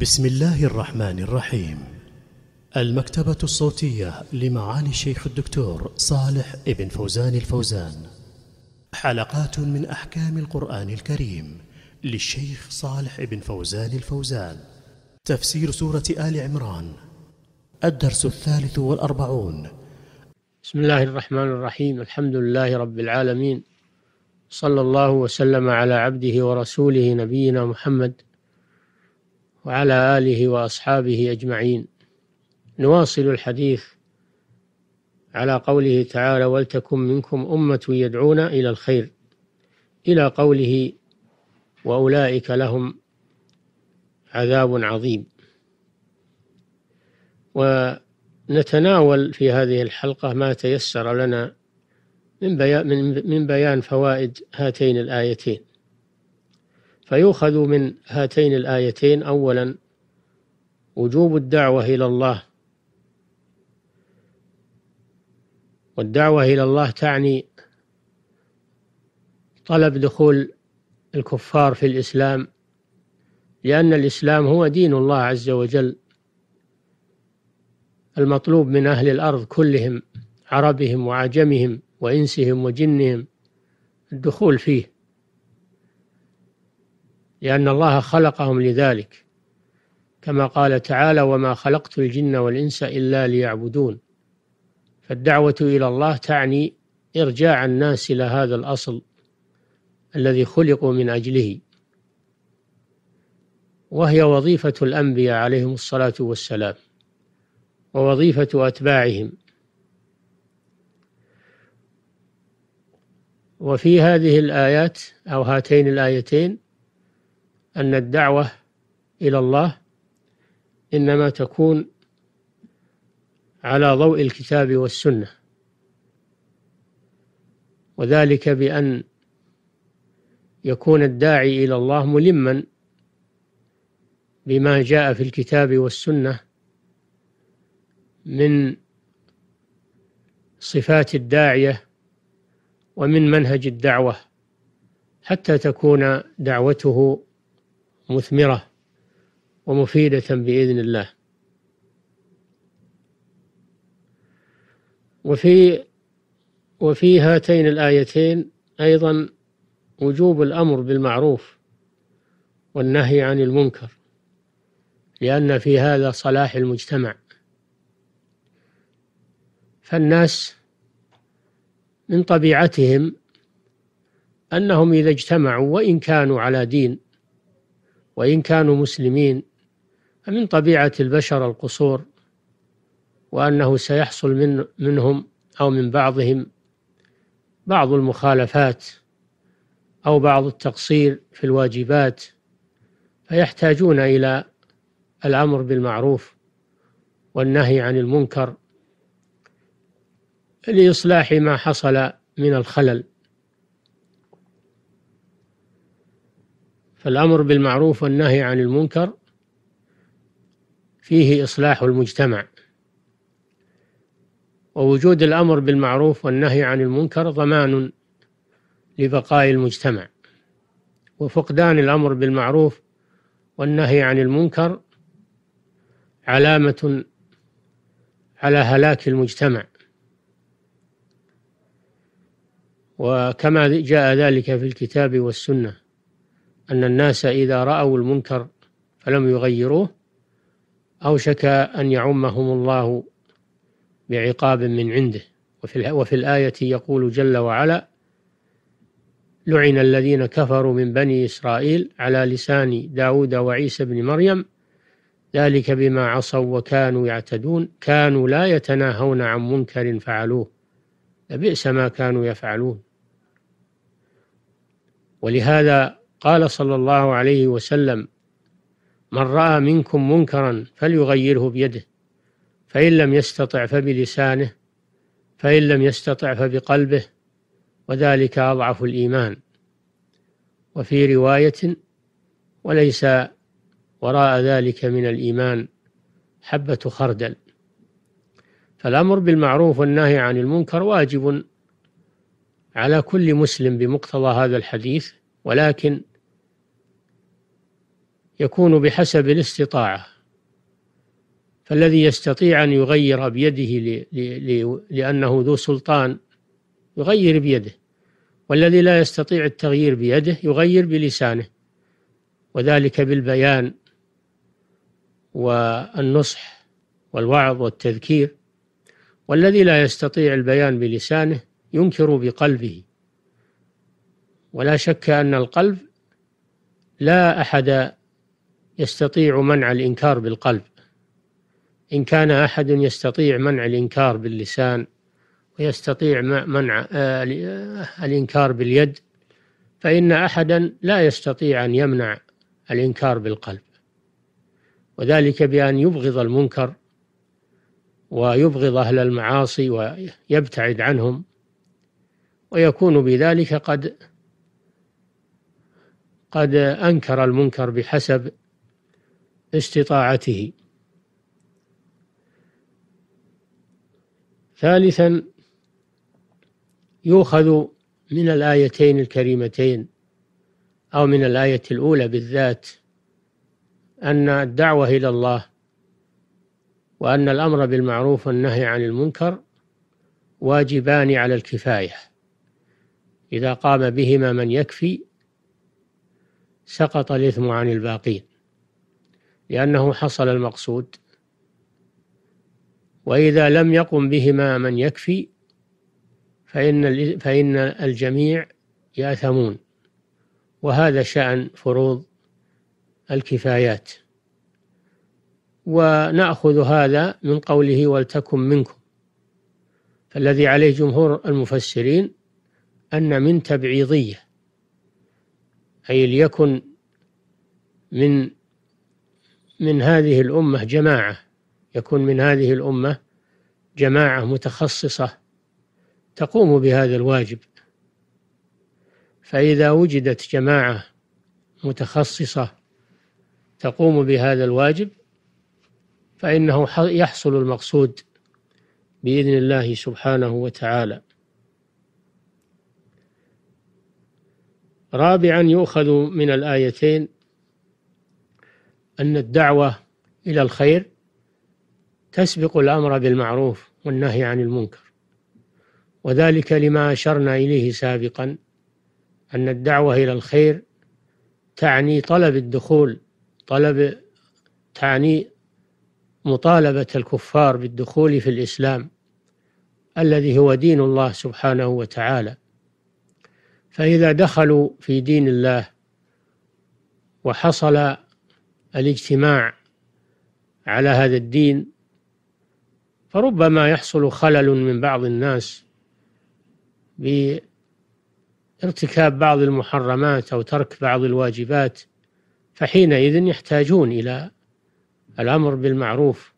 بسم الله الرحمن الرحيم المكتبة الصوتية لمعالي الشيخ الدكتور صالح ابن فوزان الفوزان حلقات من أحكام القرآن الكريم للشيخ صالح ابن فوزان الفوزان تفسير سورة آل عمران الدرس الثالث والأربعون بسم الله الرحمن الرحيم الحمد لله رب العالمين صلى الله وسلم على عبده ورسوله نبينا محمد وعلى آله وأصحابه أجمعين نواصل الحديث على قوله تعالى ولتكن منكم أمة يدعون إلى الخير إلى قوله وأولئك لهم عذاب عظيم ونتناول في هذه الحلقة ما تيسر لنا من بيان فوائد هاتين الآيتين فيؤخذ من هاتين الآيتين أولا وجوب الدعوة إلى الله والدعوة إلى الله تعني طلب دخول الكفار في الإسلام لأن الإسلام هو دين الله عز وجل المطلوب من أهل الأرض كلهم عربهم وعجمهم وإنسهم وجنهم الدخول فيه لأن الله خلقهم لذلك كما قال تعالى وما خلقت الجن والإنس إلا ليعبدون فالدعوة إلى الله تعني إرجاع الناس إلى هذا الأصل الذي خلقوا من أجله وهي وظيفة الأنبياء عليهم الصلاة والسلام ووظيفة أتباعهم وفي هذه الآيات أو هاتين الآيتين أن الدعوة إلى الله إنما تكون على ضوء الكتاب والسنة وذلك بأن يكون الداعي إلى الله ملما بما جاء في الكتاب والسنة من صفات الداعية ومن منهج الدعوة حتى تكون دعوته مثمرة ومفيدة بإذن الله وفي وفي هاتين الآيتين أيضا وجوب الأمر بالمعروف والنهي عن المنكر لأن في هذا صلاح المجتمع فالناس من طبيعتهم أنهم إذا اجتمعوا وإن كانوا على دين وإن كانوا مسلمين فمن طبيعة البشر القصور وأنه سيحصل من منهم أو من بعضهم بعض المخالفات أو بعض التقصير في الواجبات فيحتاجون إلى الأمر بالمعروف والنهي عن المنكر لإصلاح ما حصل من الخلل فالأمر بالمعروف والنهي عن المنكر فيه إصلاح المجتمع ووجود الأمر بالمعروف والنهي عن المنكر ضمان لبقاء المجتمع وفقدان الأمر بالمعروف والنهي عن المنكر علامة على هلاك المجتمع وكما جاء ذلك في الكتاب والسنة أن الناس إذا رأوا المنكر فلم يغيروه أوشك أن يعمهم الله بعقاب من عنده وفي, وفي الآية يقول جل وعلا لعن الذين كفروا من بني إسرائيل على لسان داود وعيسى بن مريم ذلك بما عصوا وكانوا يعتدون كانوا لا يتناهون عن منكر فعلوه لبئس ما كانوا يفعلون ولهذا قال صلى الله عليه وسلم من رأى منكم منكرا فليغيره بيده فإن لم يستطع فبلسانه فإن لم يستطع فبقلبه وذلك أضعف الإيمان وفي رواية وليس وراء ذلك من الإيمان حبة خردل فالأمر بالمعروف والنهي عن المنكر واجب على كل مسلم بمقتضى هذا الحديث ولكن يكون بحسب الاستطاعة فالذي يستطيع أن يغير بيده لأنه ذو سلطان يغير بيده والذي لا يستطيع التغيير بيده يغير بلسانه وذلك بالبيان والنصح والوعظ والتذكير والذي لا يستطيع البيان بلسانه ينكر بقلبه ولا شك أن القلب لا أحد يستطيع منع الإنكار بالقلب إن كان أحد يستطيع منع الإنكار باللسان ويستطيع منع آه، آه، الإنكار باليد فإن أحدا لا يستطيع أن يمنع الإنكار بالقلب وذلك بأن يبغض المنكر ويبغض أهل المعاصي ويبتعد عنهم ويكون بذلك قد قد أنكر المنكر بحسب استطاعته ثالثا يؤخذ من الآيتين الكريمتين أو من الآية الأولى بالذات أن الدعوة إلى الله وأن الأمر بالمعروف والنهي عن المنكر واجبان على الكفاية إذا قام بهما من يكفي سقط الإثم عن الباقين لأنه حصل المقصود وإذا لم يقم بهما من يكفي فإن, فإن الجميع يأثمون وهذا شأن فروض الكفايات ونأخذ هذا من قوله ولتكن منكم فالذي عليه جمهور المفسرين أن من تبعيضية أي ليكن من من هذه الأمة جماعة يكون من هذه الأمة جماعة متخصصة تقوم بهذا الواجب فإذا وجدت جماعة متخصصة تقوم بهذا الواجب فإنه يحصل المقصود بإذن الله سبحانه وتعالى رابعا يؤخذ من الآيتين أن الدعوة إلى الخير تسبق الأمر بالمعروف والنهي عن المنكر وذلك لما أشرنا إليه سابقا أن الدعوة إلى الخير تعني طلب الدخول طلب تعني مطالبة الكفار بالدخول في الإسلام الذي هو دين الله سبحانه وتعالى فإذا دخلوا في دين الله وحصل الاجتماع على هذا الدين فربما يحصل خلل من بعض الناس بارتكاب بعض المحرمات أو ترك بعض الواجبات فحينئذ يحتاجون إلى الأمر بالمعروف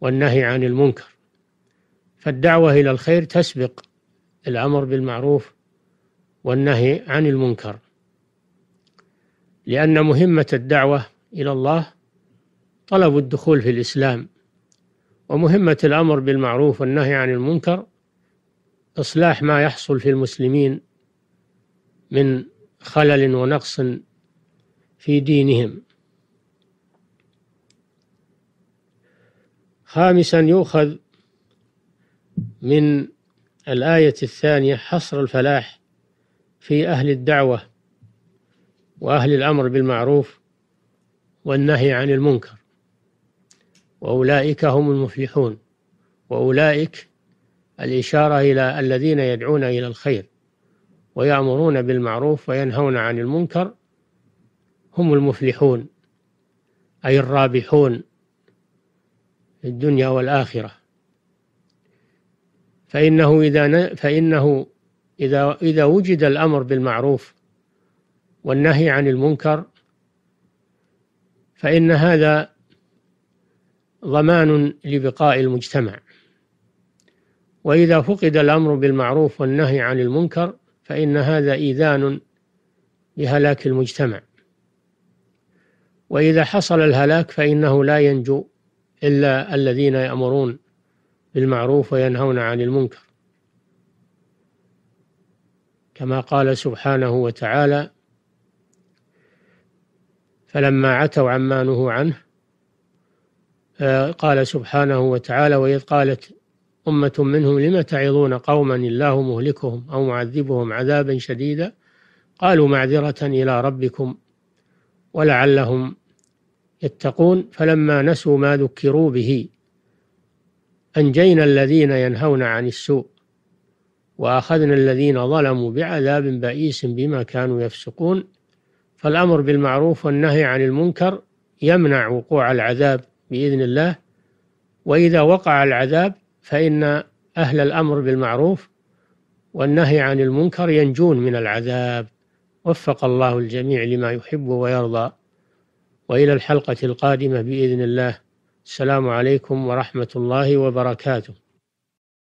والنهي عن المنكر فالدعوة إلى الخير تسبق الأمر بالمعروف والنهي عن المنكر لأن مهمة الدعوة إلى الله طلب الدخول في الإسلام ومهمة الأمر بالمعروف والنهي عن المنكر إصلاح ما يحصل في المسلمين من خلل ونقص في دينهم خامسا يؤخذ من الآية الثانية حصر الفلاح في أهل الدعوة وأهل الأمر بالمعروف والنهي عن المنكر وأولئك هم المفلحون وأولئك الإشارة إلى الذين يدعون إلى الخير ويأمرون بالمعروف وينهون عن المنكر هم المفلحون أي الرابحون في الدنيا والآخرة فإنه إذا فإنه إذا إذا وجد الأمر بالمعروف والنهي عن المنكر فإن هذا ضمان لبقاء المجتمع وإذا فقد الأمر بالمعروف والنهي عن المنكر فإن هذا إيذان لهلاك المجتمع وإذا حصل الهلاك فإنه لا ينجو إلا الذين يأمرون بالمعروف وينهون عن المنكر كما قال سبحانه وتعالى فلما عتوا عما نهوا عنه آه، قال سبحانه وتعالى وإذ قالت أمة منهم لم تعظون قوما الله مهلكهم أو معذبهم عذابا شديدا قالوا معذرة إلى ربكم ولعلهم يتقون فلما نسوا ما ذكروا به أنجينا الذين ينهون عن السوء وأخذنا الذين ظلموا بعذاب بئيس بما كانوا يفسقون فالأمر بالمعروف والنهي عن المنكر يمنع وقوع العذاب بإذن الله وإذا وقع العذاب فإن أهل الأمر بالمعروف والنهي عن المنكر ينجون من العذاب وفق الله الجميع لما يحب ويرضى وإلى الحلقة القادمة بإذن الله السلام عليكم ورحمة الله وبركاته